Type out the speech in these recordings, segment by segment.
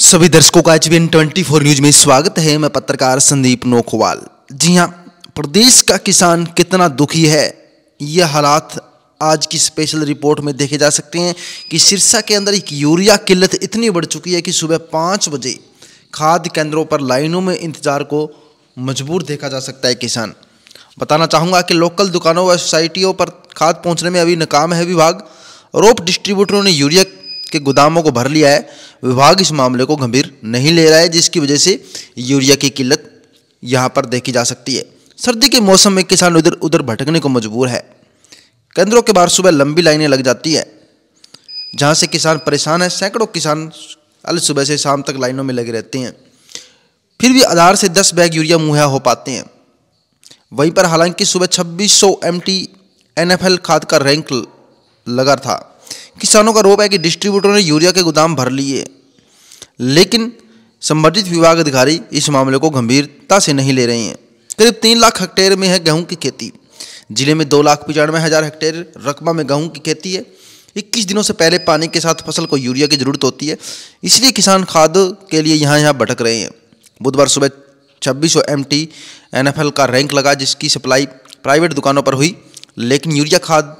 सभी दर्शकों का एच ट्वेंटी फोर न्यूज में स्वागत है मैं पत्रकार संदीप नोखवाल जी हाँ प्रदेश का किसान कितना दुखी है यह हालात आज की स्पेशल रिपोर्ट में देखे जा सकते हैं कि सिरसा के अंदर एक यूरिया किल्लत इतनी बढ़ चुकी है कि सुबह पाँच बजे खाद केंद्रों पर लाइनों में इंतजार को मजबूर देखा जा सकता है किसान बताना चाहूँगा कि लोकल दुकानों व सोसाइटियों पर खाद पहुँचने में अभी नाकाम है विभाग रोप डिस्ट्रीब्यूटरों ने यूरिया के गोदामों को भर लिया है विभाग इस मामले को गंभीर नहीं ले रहा है जिसकी वजह से यूरिया की किल्लत यहाँ पर देखी जा सकती है सर्दी के मौसम में किसान उधर उधर भटकने को मजबूर है केंद्रों के बाहर सुबह लंबी लाइनें लग जाती है जहाँ से किसान परेशान है सैकड़ों किसान अल सुबह से शाम तक लाइनों में लगे रहते हैं फिर भी आधार से दस बैग यूरिया मुहैया हो पाते हैं वहीं पर हालांकि सुबह 2600 एम टी एन खाद का रैंक लगा था किसानों का रोप है कि डिस्ट्रीब्यूटरों ने यूरिया के गोदाम भर लिए लेकिन संबंधित विभाग अधिकारी इस मामले को गंभीरता से नहीं ले रहे हैं करीब तीन लाख हेक्टेयर में है गेहूं की खेती जिले में दो लाख पचानवे हज़ार हेक्टेयर रकबा में गेहूं की खेती है इक्कीस दिनों से पहले पानी के साथ फसल को यूरिया की ज़रूरत होती है इसलिए किसान खाद के लिए यहाँ यहाँ भटक रहे हैं बुधवार सुबह छब्बीस सौ M T N F L का रैंक लगा जिसकी सप्लाई प्राइवेट दुकानों पर हुई लेकिन यूरिया खाद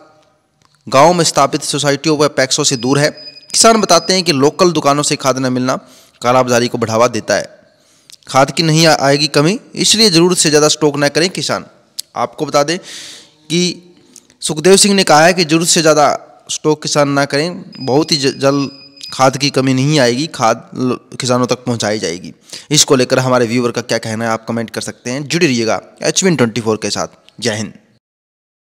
गाँव में स्थापित सोसाइटियों व पैक्सों से दूर है किसान बताते हैं कि लोकल दुकानों से खाद न मिलना कालाबाजारी को बढ़ावा देता है खाद की नहीं आएगी कमी इसलिए ज़रूरत से ज़्यादा स्टॉक न करें किसान आपको बता दें कि सुखदेव सिंह ने कहा है कि ज़रूरत से ज़्यादा स्टॉक किसान ना करें बहुत ही जल्द खाद की कमी नहीं आएगी खाद किसानों तक पहुंचाई जाएगी इसको लेकर हमारे व्यूवर का क्या कहना है आप कमेंट कर सकते हैं जुड़े रहिएगा एच ट्वेंटी फोर के साथ जय हिंद